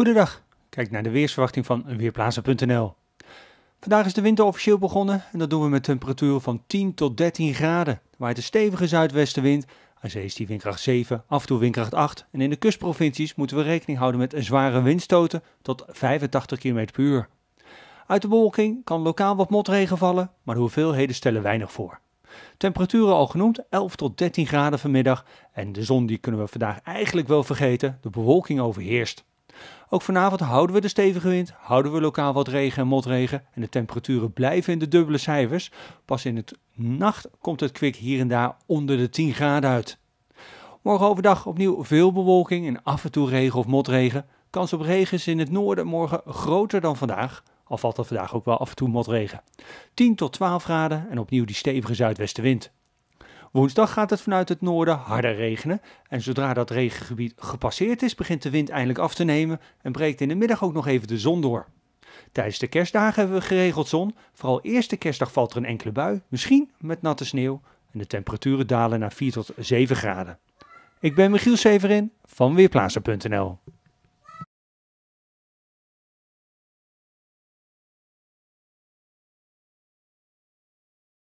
Goedendag, kijk naar de weersverwachting van Weerplaatsen.nl. Vandaag is de winter officieel begonnen en dat doen we met temperaturen van 10 tot 13 graden. waar waait een stevige zuidwestenwind, aan zee is die windkracht 7, af en toe windkracht 8. En in de kustprovincies moeten we rekening houden met een zware windstoten tot 85 km per uur. Uit de bewolking kan lokaal wat motregen vallen, maar de hoeveelheden stellen weinig voor. Temperaturen al genoemd, 11 tot 13 graden vanmiddag. En de zon die kunnen we vandaag eigenlijk wel vergeten, de bewolking overheerst. Ook vanavond houden we de stevige wind, houden we lokaal wat regen en motregen en de temperaturen blijven in de dubbele cijfers. Pas in het nacht komt het kwik hier en daar onder de 10 graden uit. Morgen overdag opnieuw veel bewolking en af en toe regen of motregen. Kans op regen is in het noorden morgen groter dan vandaag, al valt er vandaag ook wel af en toe motregen. 10 tot 12 graden en opnieuw die stevige zuidwestenwind. Woensdag gaat het vanuit het noorden harder regenen. En zodra dat regengebied gepasseerd is, begint de wind eindelijk af te nemen en breekt in de middag ook nog even de zon door. Tijdens de kerstdagen hebben we geregeld zon. Vooral eerste kerstdag valt er een enkele bui, misschien met natte sneeuw. En de temperaturen dalen naar 4 tot 7 graden. Ik ben Michiel Severin van Weerplaatsen.nl